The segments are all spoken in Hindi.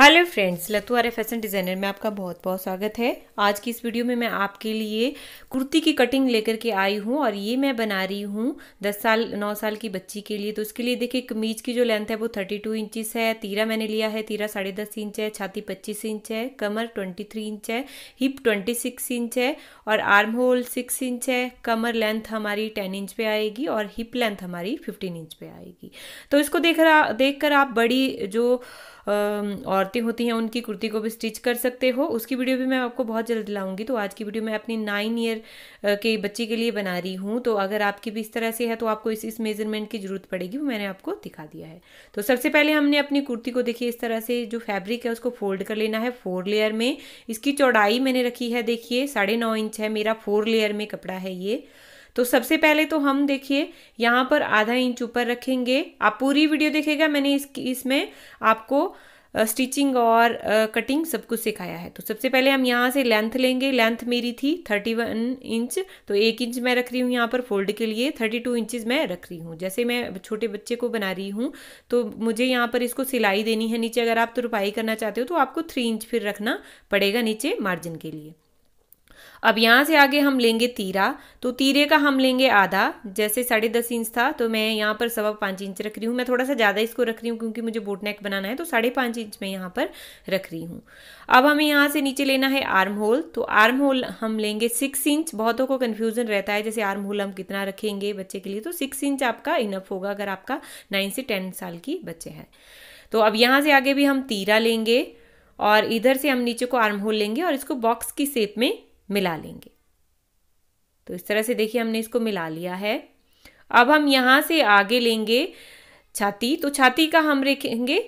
hello friends R fashion designer में आपका बहुत बहुत स्वागत है आज की इस वीडियो में मैं आपके लिए कुर्ती की कटिंग लेकर के आई हूँ और ये मैं बना रही हूँ 10 साल 9 साल की बच्ची के लिए तो उसके लिए देखिए कमीज की जो लेंथ है वो 32 इंचेस है तीरा मैंने लिया है तीरा साढ़े दस इंच है छाती पच्चीस इंच है कमर ट्वेंटी इंच है हिप ट्वेंटी इंच है और आर्म होल सिक्स इंच है कमर लेंथ हमारी टेन इंच पर आएगी और हिप लेंथ हमारी फिफ्टीन इंच पर आएगी तो इसको देख रहा देख आप बड़ी जो औरतें होती हैं उनकी कुर्ती को भी स्टिच कर सकते हो उसकी वीडियो भी मैं आपको बहुत जल्द लाऊंगी तो आज की वीडियो मैं अपनी नाइन ईयर के बच्चे के लिए बना रही हूँ तो अगर आपकी भी इस तरह से है तो आपको इस इस मेजरमेंट की ज़रूरत पड़ेगी वो मैंने आपको दिखा दिया है तो सबसे पहले हमने अपनी कुर्ती को देखिए इस तरह से जो फैब्रिक है उसको फोल्ड कर लेना है फोर लेयर में इसकी चौड़ाई मैंने रखी है देखिए साढ़े नौ इंच है मेरा फोर लेयर में कपड़ा है ये तो सबसे पहले तो हम देखिए यहाँ पर आधा इंच ऊपर रखेंगे आप पूरी वीडियो देखेगा मैंने इसकी इसमें आपको स्टिचिंग और कटिंग सब कुछ सिखाया है तो सबसे पहले हम यहाँ से लेंथ लेंगे लेंथ मेरी थी थर्टी वन इंच तो एक इंच मैं रख रही हूँ यहाँ पर फोल्ड के लिए थर्टी टू इंचज़ मैं रख रही हूँ जैसे मैं छोटे बच्चे को बना रही हूँ तो मुझे यहाँ पर इसको सिलाई देनी है नीचे अगर आप तुरपाई करना चाहते हो तो आपको थ्री इंच फिर रखना पड़ेगा नीचे मार्जिन के लिए अब यहाँ से आगे हम लेंगे तीरा तो तीरे का हम लेंगे आधा जैसे साढ़े दस इंच था तो मैं यहाँ पर सवा पाँच इंच रख रही हूँ मैं थोड़ा सा ज़्यादा इसको रख रही हूँ क्योंकि मुझे बोट नेक बनाना है तो साढ़े पाँच इंच मैं यहाँ पर रख रही हूँ अब हमें यहाँ से नीचे लेना है आर्म होल तो आर्म होल हम लेंगे सिक्स इंच बहुतों को कन्फ्यूज़न रहता है जैसे आर्म होल हम कितना रखेंगे बच्चे के लिए तो सिक्स इंच आपका इनफ होगा अगर आपका नाइन से टेन साल की बच्चे हैं तो अब यहाँ से आगे भी हम तीरा लेंगे और इधर से हम नीचे को आर्म होल लेंगे और इसको बॉक्स की शेप में मिला लेंगे तो इस तरह से देखिए हमने इसको मिला लिया है अब हम यहां से आगे लेंगे छाती तो छाती का हम रखेंगे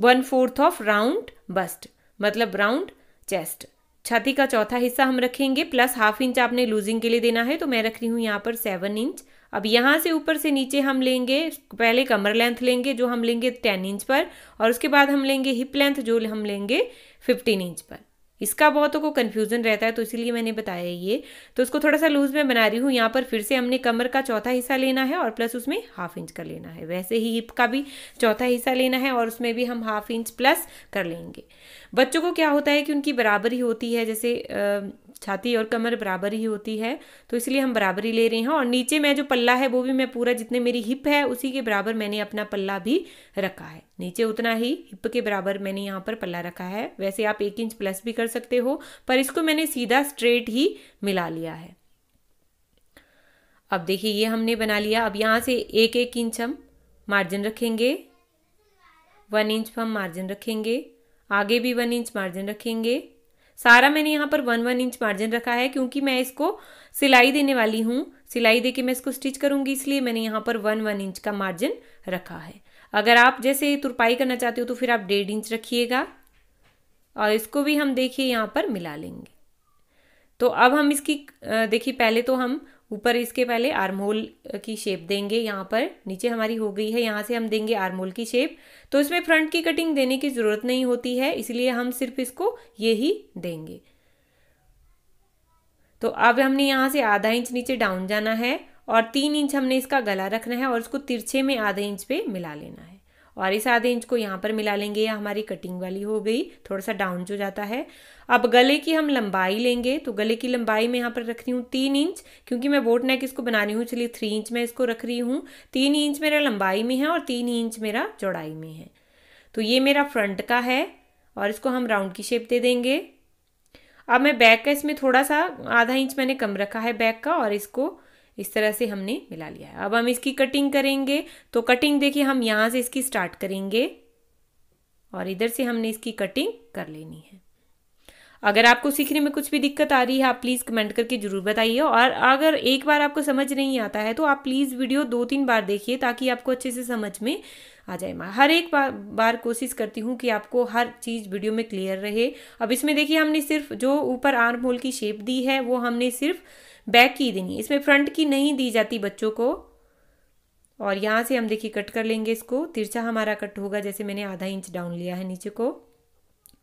one fourth of round bust मतलब राउंड चेस्ट छाती का चौथा हिस्सा हम रखेंगे प्लस हाफ इंच आपने लूजिंग के लिए देना है तो मैं रख रही हूँ यहाँ पर सेवन इंच अब यहाँ से ऊपर से नीचे हम लेंगे पहले कमर लेंथ लेंगे जो हम लेंगे टेन इंच पर और उसके बाद हम लेंगे हिप लेंथ जो हम लेंगे फिफ्टीन इंच पर इसका बहुतों को कन्फ्यूज़न रहता है तो इसीलिए मैंने बताया ये तो उसको थोड़ा सा लूज़ में बना रही हूँ यहाँ पर फिर से हमने कमर का चौथा हिस्सा लेना है और प्लस उसमें हाफ इंच का लेना है वैसे ही हिप का भी चौथा हिस्सा लेना है और उसमें भी हम हाफ इंच प्लस कर लेंगे बच्चों को क्या होता है कि उनकी बराबरी होती है जैसे आ, छाती और कमर बराबर ही होती है तो इसलिए हम बराबरी ले रहे हैं और नीचे मैं जो पल्ला है वो भी मैं पूरा जितने मेरी हिप है उसी के बराबर मैंने अपना पल्ला भी रखा है नीचे उतना ही हिप के बराबर मैंने यहाँ पर पल्ला रखा है वैसे आप एक इंच प्लस भी कर सकते हो पर इसको मैंने सीधा स्ट्रेट ही मिला लिया है अब देखिए ये हमने बना लिया अब यहाँ से एक एक इंच हम मार्जिन रखेंगे वन इंच हम मार्जिन रखेंगे आगे भी वन इंच मार्जिन रखेंगे सारा मैंने यहाँ पर वन वन इंच मार्जिन रखा है क्योंकि मैं इसको सिलाई देने वाली हूँ सिलाई देके मैं इसको स्टिच करूँगी इसलिए मैंने यहाँ पर वन वन इंच का मार्जिन रखा है अगर आप जैसे तुरपाई करना चाहते हो तो फिर आप डेढ़ इंच रखिएगा और इसको भी हम देखिए यहाँ पर मिला लेंगे तो अब हम इसकी देखिए पहले तो हम ऊपर इसके पहले आर्मोल की शेप देंगे यहाँ पर नीचे हमारी हो गई है यहाँ से हम देंगे आर्मोल की शेप तो इसमें फ्रंट की कटिंग देने की ज़रूरत नहीं होती है इसलिए हम सिर्फ इसको ये ही देंगे तो अब हमने यहाँ से आधा इंच नीचे डाउन जाना है और तीन इंच हमने इसका गला रखना है और इसको तिरछे में आधे इंच पे मिला लेना है और इस आधे इंच को यहाँ पर मिला लेंगे या हमारी कटिंग वाली हो गई थोड़ा सा डाउन जो जाता है अब गले की हम लंबाई लेंगे तो गले की लंबाई मैं यहाँ पर रख रही हूँ तीन इंच क्योंकि मैं बोट नेक इसको बना रही हूँ इसलिए थ्री इंच मैं इसको रख रही हूँ तीन इंच मेरा लंबाई में है और तीन इंच मेरा चौड़ाई में है तो ये मेरा फ्रंट का है और इसको हम राउंड की शेप दे देंगे अब मैं बैक का इसमें थोड़ा सा आधा इंच मैंने कम रखा है बैक का और इसको इस तरह से हमने मिला लिया है अब हम इसकी कटिंग करेंगे तो कटिंग देखिए हम यहाँ से इसकी स्टार्ट करेंगे और इधर से हमने इसकी कटिंग कर लेनी है अगर आपको सीखने में कुछ भी दिक्कत आ रही है आप प्लीज़ कमेंट करके ज़रूर बताइए और अगर एक बार आपको समझ नहीं आता है तो आप प्लीज़ वीडियो दो तीन बार देखिए ताकि आपको अच्छे से समझ में आ जाए मैं हर एक बार बार कोशिश करती हूँ कि आपको हर चीज़ वीडियो में क्लियर रहे अब इसमें देखिए हमने सिर्फ जो ऊपर आर्म होल की शेप दी है वो हमने सिर्फ बैक की देनी है इसमें फ्रंट की नहीं दी जाती बच्चों को और यहाँ से हम देखिए कट कर लेंगे इसको तिरछा हमारा कट होगा जैसे मैंने आधा इंच डाउन लिया है नीचे को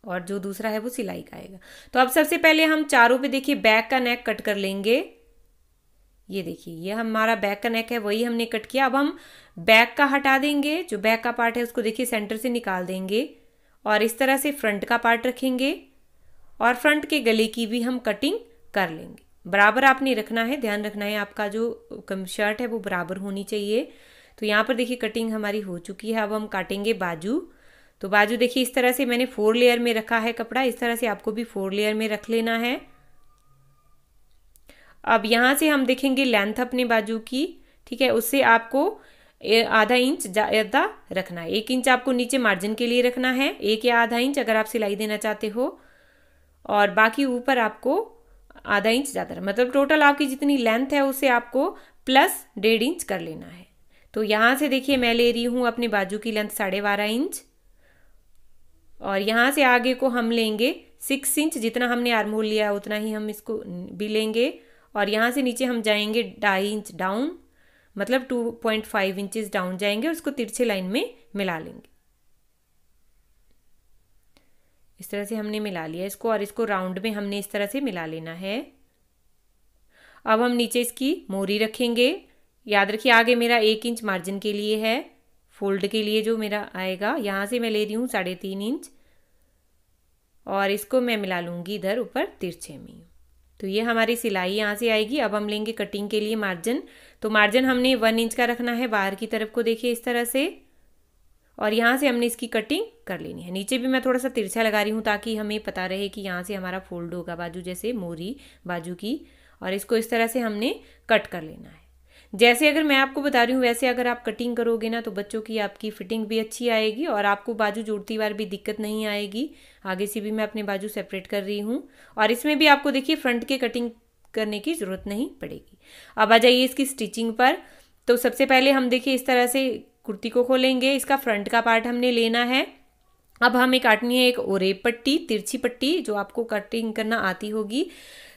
और जो दूसरा है वो सिलाई का आएगा तो अब सबसे पहले हम चारों पे देखिए बैक का नेक कट कर लेंगे ये देखिए ये हमारा बैक का नेक है वही हमने कट किया अब हम बैक का हटा देंगे जो बैक का पार्ट है उसको देखिए सेंटर से निकाल देंगे और इस तरह से फ्रंट का पार्ट रखेंगे और फ्रंट के गले की भी हम कटिंग कर लेंगे बराबर आपने रखना है ध्यान रखना है आपका जो शर्ट है वो बराबर होनी चाहिए तो यहाँ पर देखिए कटिंग हमारी हो चुकी है अब हम काटेंगे बाजू तो बाजू देखिए इस तरह से मैंने फोर लेयर में रखा है कपड़ा इस तरह से आपको भी फोर लेयर में रख लेना है अब यहाँ से हम देखेंगे लेंथ अपने बाजू की ठीक है उससे आपको आधा इंच ज़्यादा रखना है एक इंच आपको नीचे मार्जिन के लिए रखना है एक या आधा इंच अगर आप सिलाई देना चाहते हो और बाकी ऊपर आपको आधा इंच ज़्यादा मतलब टोटल आपकी जितनी लेंथ है उसे आपको प्लस डेढ़ इंच कर लेना है तो यहाँ से देखिए मैं ले रही हूँ अपने बाजू की लेंथ साढ़े बारह इंच और यहाँ से आगे को हम लेंगे सिक्स इंच जितना हमने आर्मोल लिया है उतना ही हम इसको भी लेंगे और यहाँ से नीचे हम जाएंगे ढाई इंच डाउन मतलब two point five inches down जाएंगे और उसको तिरछे लाइन में मिला लेंगे इस तरह से हमने मिला लिया इसको और इसको राउंड में हमने इस तरह से मिला लेना है अब हम नीचे इसकी मोरी रखेंगे याद रखिए आगे मेरा एक इंच मार्जिन के लिए है फोल्ड के लिए जो मेरा आएगा यहाँ से मैं ले रही हूँ साढ़े तीन इंच और इसको मैं मिला लूँगी इधर ऊपर तिरछे में तो ये हमारी सिलाई यहाँ से आएगी अब हम लेंगे कटिंग के लिए मार्जिन तो मार्जिन हमने वन इंच का रखना है बाहर की तरफ को देखिए इस तरह से और यहाँ से हमने इसकी कटिंग कर लेनी है नीचे भी मैं थोड़ा सा तिरछा लगा रही हूँ ताकि हमें पता रहे कि यहाँ से हमारा फोल्ड होगा बाजू जैसे मोरी बाजू की और इसको इस तरह से हमने कट कर लेना है जैसे अगर मैं आपको बता रही हूँ वैसे अगर आप कटिंग करोगे ना तो बच्चों की आपकी फिटिंग भी अच्छी आएगी और आपको बाजू जोड़ती बार भी दिक्कत नहीं आएगी आगे से भी मैं अपने बाजू सेपरेट कर रही हूँ और इसमें भी आपको देखिए फ्रंट के कटिंग करने की ज़रूरत नहीं पड़ेगी अब आ जाइए इसकी स्टिचिंग पर तो सबसे पहले हम देखिए इस तरह से कुर्ती को खोलेंगे इसका फ्रंट का पार्ट हमने लेना है अब हमें काटनी है एक ओरेप पट्टी तिरछी पट्टी जो आपको कटिंग करना आती होगी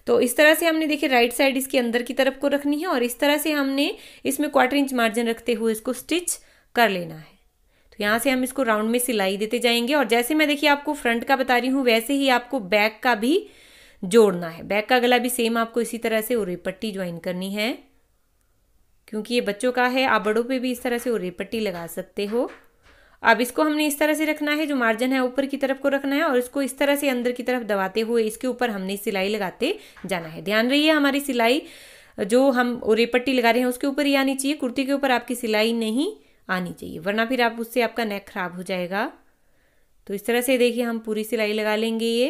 तो इस तरह से हमने देखिए राइट साइड इसके अंदर की तरफ को रखनी है और इस तरह से हमने इसमें क्वार्टर इंच मार्जिन रखते हुए इसको स्टिच कर लेना है तो यहाँ से हम इसको राउंड में सिलाई देते जाएंगे और जैसे मैं देखिए आपको फ्रंट का बता रही हूँ वैसे ही आपको बैक का भी जोड़ना है बैक का गला भी सेम आपको इसी तरह से ओरेप पट्टी ज्वाइन करनी है क्योंकि ये बच्चों का है आप बड़ों पे भी इस तरह से उरे पट्टी लगा सकते हो अब इसको हमने इस तरह से रखना है जो मार्जिन है ऊपर की तरफ को रखना है और इसको इस तरह से अंदर की तरफ दबाते हुए इसके ऊपर हमने सिलाई लगाते जाना है ध्यान रहिए हमारी सिलाई जो हम ओरेपट्टी लगा रहे हैं उसके ऊपर ही आनी चाहिए कुर्ती के ऊपर आपकी सिलाई नहीं आनी चाहिए वरना फिर आप उससे आपका नेक खराब हो जाएगा तो इस तरह से देखिए हम पूरी सिलाई लगा लेंगे ये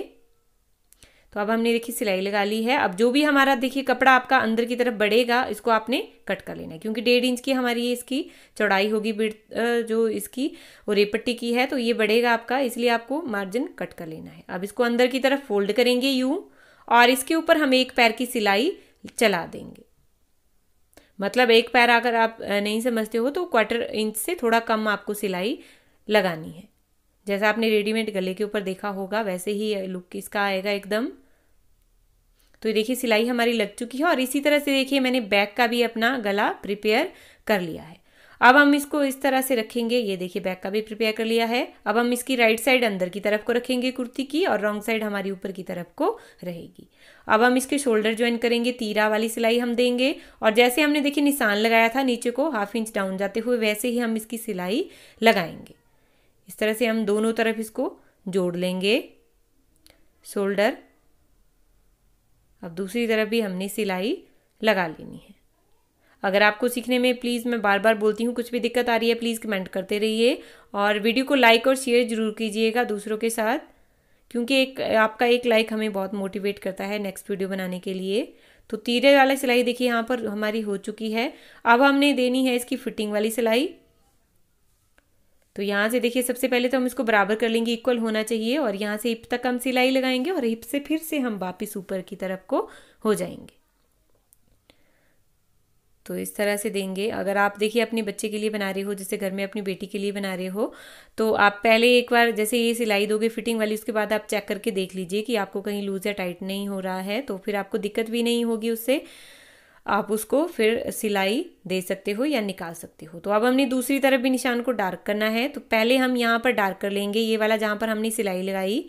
तो अब हमने देखिए सिलाई लगा ली है अब जो भी हमारा देखिए कपड़ा आपका अंदर की तरफ बढ़ेगा इसको आपने कट कर लेना है क्योंकि डेढ़ इंच की हमारी इसकी चौड़ाई होगी बिड़ जो इसकी वो रेपट्टी की है तो ये बढ़ेगा आपका इसलिए आपको मार्जिन कट कर लेना है अब इसको अंदर की तरफ फोल्ड करेंगे यू और इसके ऊपर हम एक पैर की सिलाई चला देंगे मतलब एक पैर अगर आप नहीं समझते हो तो क्वार्टर इंच से थोड़ा कम आपको सिलाई लगानी है जैसा आपने रेडीमेड गले के ऊपर देखा होगा वैसे ही लुक इसका आएगा एकदम तो देखिए सिलाई हमारी लग चुकी है और इसी तरह से देखिए मैंने बैक का भी अपना गला प्रिपेयर कर लिया है अब हम इसको इस तरह से रखेंगे ये देखिए बैक का भी प्रिपेयर कर लिया है अब हम इसकी राइट साइड अंदर की तरफ को रखेंगे कुर्ती की और रॉन्ग साइड हमारी ऊपर की तरफ को रहेगी अब हम इसके शोल्डर ज्वाइन करेंगे तीरा वाली सिलाई हम देंगे और जैसे हमने देखिए निशान लगाया था नीचे को हाफ इंच डाउन जाते हुए वैसे ही हम इसकी सिलाई लगाएंगे इस तरह से हम दोनों तरफ इसको जोड़ लेंगे शोल्डर अब दूसरी तरफ भी हमने सिलाई लगा लेनी है अगर आपको सीखने में प्लीज़ मैं बार बार बोलती हूँ कुछ भी दिक्कत आ रही है प्लीज़ कमेंट करते रहिए और वीडियो को लाइक और शेयर ज़रूर कीजिएगा दूसरों के साथ क्योंकि एक आपका एक लाइक हमें बहुत मोटिवेट करता है नेक्स्ट वीडियो बनाने के लिए तो तीरे वाला सिलाई देखिए यहाँ पर हमारी हो चुकी है अब हमने देनी है इसकी फिटिंग वाली सिलाई तो यहाँ से देखिए सबसे पहले तो हम इसको बराबर कर लेंगे इक्वल होना चाहिए और यहाँ से हिप तक हम सिलाई लगाएंगे और हिप से फिर से हम वापस ऊपर की तरफ को हो जाएंगे तो इस तरह से देंगे अगर आप देखिए अपने बच्चे के लिए बना रहे हो जैसे घर में अपनी बेटी के लिए बना रहे हो तो आप पहले एक बार जैसे ये सिलाई दोगे फिटिंग वाली उसके बाद आप चेक करके देख लीजिए कि आपको कहीं लूज़ या टाइट नहीं हो रहा है तो फिर आपको दिक्कत भी नहीं होगी उससे आप उसको फिर सिलाई दे सकते हो या निकाल सकते हो तो अब हमने दूसरी तरफ भी निशान को डार्क करना है तो पहले हम यहाँ पर डार्क कर लेंगे ये वाला जहाँ पर हमने सिलाई लगाई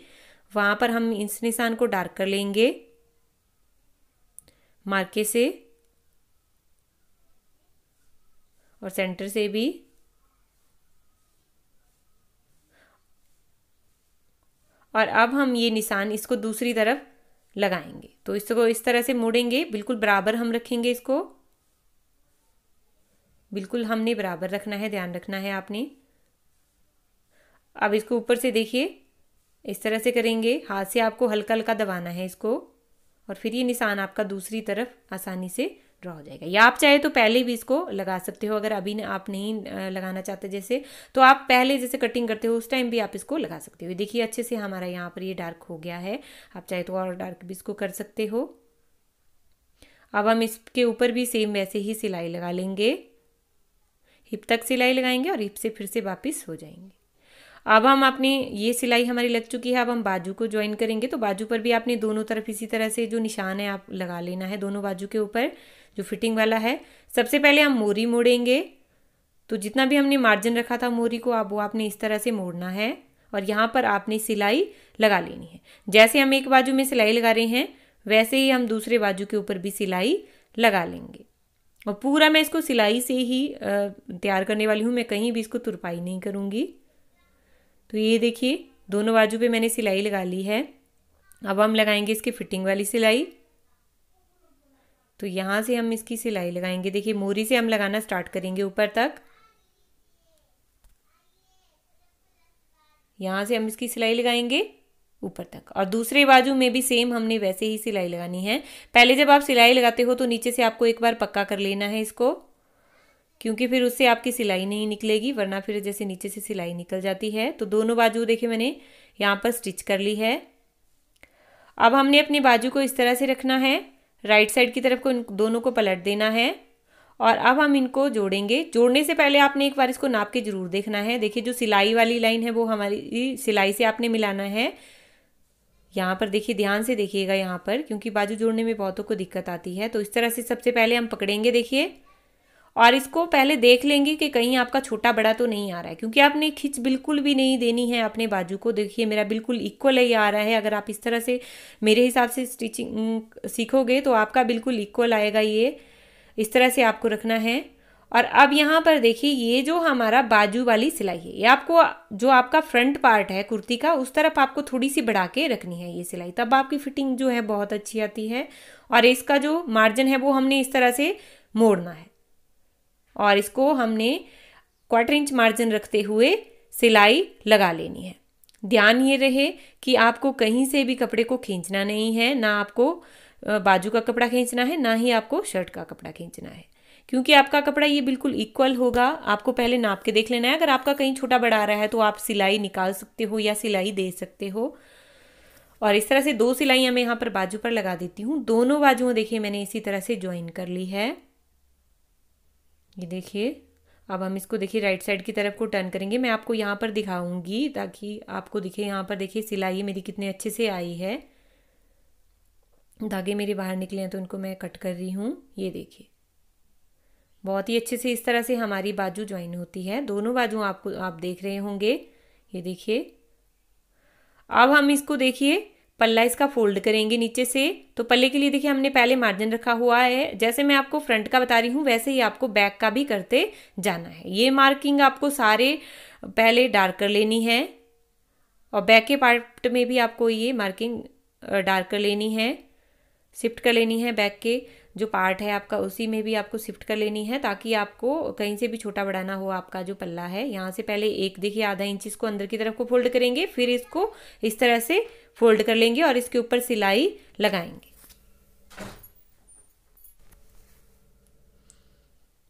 वहाँ पर हम इस निशान को डार्क कर लेंगे मार्के से और सेंटर से भी और अब हम ये निशान इसको दूसरी तरफ लगाएंगे तो इसको इस तरह से मोड़ेंगे बिल्कुल बराबर हम रखेंगे इसको बिल्कुल हमने बराबर रखना है ध्यान रखना है आपने अब इसको ऊपर से देखिए इस तरह से करेंगे हाथ से आपको हल्का हल्का दबाना है इसको और फिर ये निशान आपका दूसरी तरफ आसानी से ड्रा हो जाएगा या आप चाहे तो पहले भी इसको लगा सकते हो अगर अभी आप नहीं लगाना चाहते जैसे तो आप पहले जैसे कटिंग करते हो उस टाइम भी आप इसको लगा सकते हो देखिए अच्छे से हमारा यहाँ पर ये डार्क हो गया है आप चाहे तो और डार्क भी इसको कर सकते हो अब हम इसके ऊपर भी सेम वैसे ही सिलाई लगा लेंगे हिप तक सिलाई लगाएंगे और हिप से फिर से वापस हो जाएंगे अब हम अपनी ये सिलाई हमारी लग चुकी है अब हम बाजू को ज्वाइन करेंगे तो बाजू पर भी आपने दोनों तरफ इसी तरह से जो निशान है आप लगा लेना है दोनों बाजू के ऊपर जो फिटिंग वाला है सबसे पहले हम मोरी मोड़ेंगे तो जितना भी हमने मार्जिन रखा था मोरी को आप वो आपने इस तरह से मोड़ना है और यहाँ पर आपने सिलाई लगा लेनी है जैसे हम एक बाजू में सिलाई लगा रहे हैं वैसे ही हम दूसरे बाजू के ऊपर भी सिलाई लगा लेंगे और पूरा मैं इसको सिलाई से ही तैयार करने वाली हूँ मैं कहीं भी इसको तुरपाई नहीं करूँगी तो ये देखिए दोनों बाजू पे मैंने सिलाई लगा ली है अब हम लगाएंगे इसकी फिटिंग वाली सिलाई तो यहाँ से हम इसकी सिलाई लगाएंगे देखिए मोरी से हम लगाना स्टार्ट करेंगे ऊपर तक यहाँ से हम इसकी सिलाई लगाएंगे ऊपर तक और दूसरे बाजू में भी सेम हमने वैसे ही सिलाई लगानी है पहले जब आप सिलाई लगाते हो तो नीचे से आपको एक बार पक्का कर लेना है इसको क्योंकि फिर उससे आपकी सिलाई नहीं निकलेगी वरना फिर जैसे नीचे से सिलाई निकल जाती है तो दोनों बाजू देखिए मैंने यहाँ पर स्टिच कर ली है अब हमने अपने बाजू को इस तरह से रखना है राइट साइड की तरफ को इन दोनों को पलट देना है और अब हम इनको जोड़ेंगे जोड़ने से पहले आपने एक बार इसको नाप के ज़रूर देखना है देखिए जो सिलाई वाली लाइन है वो हमारी सिलाई से आपने मिलाना है यहाँ पर देखिए ध्यान से देखिएगा यहाँ पर क्योंकि बाजू जोड़ने में बहुतों को दिक्कत आती है तो इस तरह से सबसे पहले हम पकड़ेंगे देखिए और इसको पहले देख लेंगे कि कहीं आपका छोटा बड़ा तो नहीं आ रहा है क्योंकि आपने खिंच बिल्कुल भी नहीं देनी है अपने बाजू को देखिए मेरा बिल्कुल इक्वल ही आ रहा है अगर आप इस तरह से मेरे हिसाब से स्टिचिंग सीखोगे तो आपका बिल्कुल इक्वल आएगा ये इस तरह से आपको रखना है और अब यहाँ पर देखिए ये जो हमारा बाजू वाली सिलाई है ये आपको जो आपका फ्रंट पार्ट है कुर्ती का उस तरफ आपको थोड़ी सी बढ़ा के रखनी है ये सिलाई तब आपकी फिटिंग जो है बहुत अच्छी आती है और इसका जो मार्जिन है वो हमने इस तरह से मोड़ना है और इसको हमने क्वार्टर इंच मार्जिन रखते हुए सिलाई लगा लेनी है ध्यान ये रहे कि आपको कहीं से भी कपड़े को खींचना नहीं है ना आपको बाजू का कपड़ा खींचना है ना ही आपको शर्ट का कपड़ा खींचना है क्योंकि आपका कपड़ा ये बिल्कुल इक्वल होगा आपको पहले नाप के देख लेना है अगर आपका कहीं छोटा बड़ा आ रहा है तो आप सिलाई निकाल सकते हो या सिलाई दे सकते हो और इस तरह से दो सिलाइयाँ मैं यहाँ पर बाजू पर लगा देती हूँ दोनों बाजुओं देखिए मैंने इसी तरह से ज्वाइन कर ली है ये देखिए अब हम इसको देखिए राइट साइड की तरफ को टर्न करेंगे मैं आपको यहाँ पर दिखाऊंगी ताकि आपको दिखे यहाँ पर देखिए सिलाई मेरी कितने अच्छे से आई है धागे मेरे बाहर निकले हैं तो उनको मैं कट कर रही हूँ ये देखिए बहुत ही अच्छे से इस तरह से हमारी बाजू ज्वाइन होती है दोनों बाजू आपको आप देख रहे होंगे ये देखिए अब हम इसको देखिए पल्ला इसका फोल्ड करेंगे नीचे से तो पल्ले के लिए देखिए हमने पहले मार्जिन रखा हुआ है जैसे मैं आपको फ्रंट का बता रही हूँ वैसे ही आपको बैक का भी करते जाना है ये मार्किंग आपको सारे पहले डार्क कर लेनी है और बैक के पार्ट में भी आपको ये मार्किंग डार्क कर लेनी है शिफ्ट कर लेनी है बैक के जो पार्ट है आपका उसी में भी आपको शिफ्ट कर लेनी है ताकि आपको कहीं से भी छोटा बढ़ाना हो आपका जो पल्ला है यहाँ से पहले एक देखिए आधा इंच इसको अंदर की तरफ को फोल्ड करेंगे फिर इसको इस तरह से फोल्ड कर लेंगे और इसके ऊपर सिलाई लगाएंगे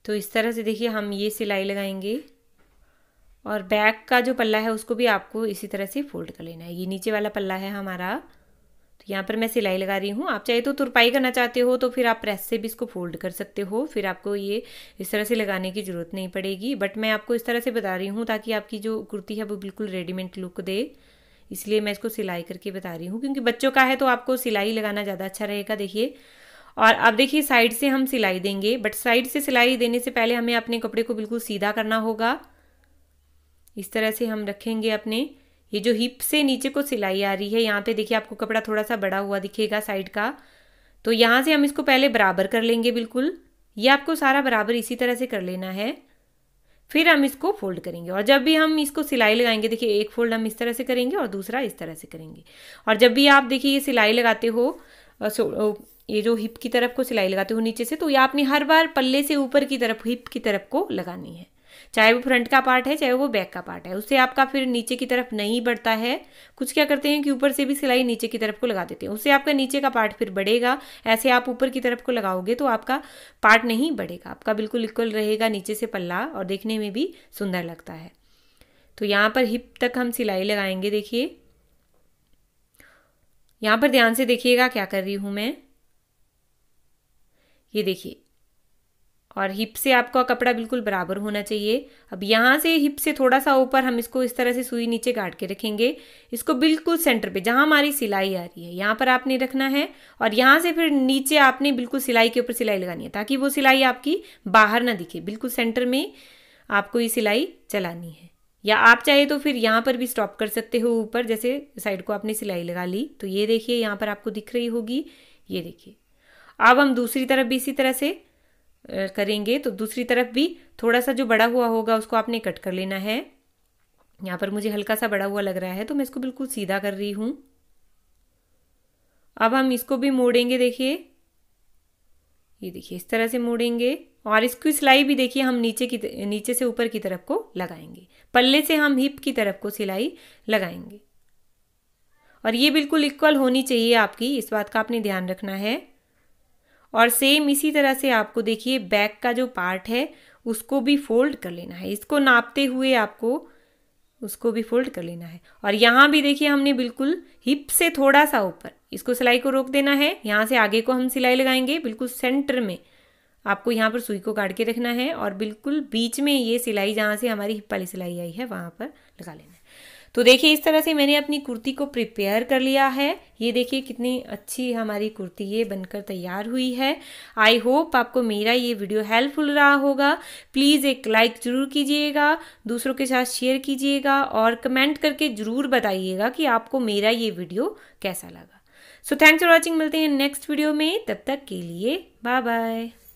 तो इस तरह से देखिए हम ये सिलाई लगाएंगे और बैक का जो पल्ला है उसको भी आपको इसी तरह से फोल्ड कर लेना है ये नीचे वाला पल्ला है हमारा तो यहाँ पर मैं सिलाई लगा रही हूँ आप चाहे तो तुरपाई करना चाहते हो तो फिर आप प्रेस से भी इसको फोल्ड कर सकते हो फिर आपको ये इस तरह से लगाने की ज़रूरत नहीं पड़ेगी बट मैं आपको इस तरह से बता रही हूँ ताकि आपकी जो कुर्ती है वो बिल्कुल रेडीमेड लुक दे इसलिए मैं इसको सिलाई करके बता रही हूँ क्योंकि बच्चों का है तो आपको सिलाई लगाना ज़्यादा अच्छा रहेगा देखिए और अब देखिए साइड से हम सिलाई देंगे बट साइड से सिलाई देने से पहले हमें अपने कपड़े को बिल्कुल सीधा करना होगा इस तरह से हम रखेंगे अपने ये जो हिप से नीचे को सिलाई आ रही है यहाँ पे देखिए आपको कपड़ा थोड़ा सा बड़ा हुआ दिखेगा साइड का तो यहाँ से हम इसको पहले बराबर कर लेंगे बिल्कुल ये आपको सारा बराबर इसी तरह से कर लेना है फिर हम इसको फोल्ड करेंगे और जब भी हम इसको सिलाई लगाएंगे देखिए एक फोल्ड हम इस तरह से करेंगे और दूसरा इस तरह से करेंगे और जब भी आप देखिए ये सिलाई लगाते हो ये जो हिप की तरफ को सिलाई लगाते हो नीचे से तो ये आपने हर बार पल्ले से ऊपर की तरफ हिप की तरफ को लगानी है चाहे वो फ्रंट का पार्ट है चाहे वो बैक का पार्ट है उससे आपका फिर नीचे की तरफ नहीं बढ़ता है कुछ क्या करते हैं कि ऊपर से भी सिलाई नीचे की तरफ को लगा देते हैं उससे आपका नीचे का पार्ट फिर बढ़ेगा ऐसे आप ऊपर की तरफ को लगाओगे तो आपका पार्ट नहीं बढ़ेगा आपका बिल्कुल इक्वल रहेगा नीचे से पल्ला और देखने में भी सुंदर लगता है तो यहाँ पर हिप तक हम सिलाई लगाएंगे देखिए यहाँ पर ध्यान से देखिएगा क्या कर रही हूँ मैं ये देखिए और हिप से आपका कपड़ा बिल्कुल बराबर होना चाहिए अब यहाँ से हिप से थोड़ा सा ऊपर हम इसको इस तरह से सुई नीचे काट के रखेंगे इसको बिल्कुल सेंटर पे जहाँ हमारी सिलाई आ रही है यहाँ पर आपने रखना है और यहाँ से फिर नीचे आपने बिल्कुल सिलाई के ऊपर सिलाई लगानी है ताकि वो सिलाई आपकी बाहर ना दिखे बिल्कुल सेंटर में आपको ये सिलाई चलानी है या आप चाहे तो फिर यहाँ पर भी स्टॉप कर सकते हो ऊपर जैसे साइड को आपने सिलाई लगा ली तो ये देखिए यहाँ पर आपको दिख रही होगी ये देखिए अब हम दूसरी तरफ भी इसी तरह से करेंगे तो दूसरी तरफ भी थोड़ा सा जो बड़ा हुआ होगा उसको आपने कट कर लेना है यहाँ पर मुझे हल्का सा बड़ा हुआ लग रहा है तो मैं इसको बिल्कुल सीधा कर रही हूँ अब हम इसको भी मोड़ेंगे देखिए ये देखिए इस तरह से मोड़ेंगे और इसकी सिलाई भी देखिए हम नीचे की नीचे से ऊपर की तरफ को लगाएंगे पल्ले से हम हिप की तरफ को सिलाई लगाएंगे और ये बिल्कुल इक्वल होनी चाहिए आपकी इस बात का आपने ध्यान रखना है और सेम इसी तरह से आपको देखिए बैक का जो पार्ट है उसको भी फोल्ड कर लेना है इसको नापते हुए आपको उसको भी फोल्ड कर लेना है और यहाँ भी देखिए हमने बिल्कुल हिप से थोड़ा सा ऊपर इसको सिलाई को रोक देना है यहाँ से आगे को हम सिलाई लगाएंगे बिल्कुल सेंटर में आपको यहाँ पर सुई को काट के रखना है और बिल्कुल बीच में ये सिलाई जहाँ से हमारी हिप वाली सिलाई आई है वहाँ पर लगा लेना है तो देखिए इस तरह से मैंने अपनी कुर्ती को प्रिपेयर कर लिया है ये देखिए कितनी अच्छी हमारी कुर्ती ये बनकर तैयार हुई है आई होप आपको मेरा ये वीडियो हेल्पफुल रहा होगा प्लीज़ एक लाइक ज़रूर कीजिएगा दूसरों के साथ शेयर कीजिएगा और कमेंट करके ज़रूर बताइएगा कि आपको मेरा ये वीडियो कैसा लगा सो थैंक्स फॉर वॉचिंग मिलते हैं नेक्स्ट वीडियो में तब तक के लिए बाय बाय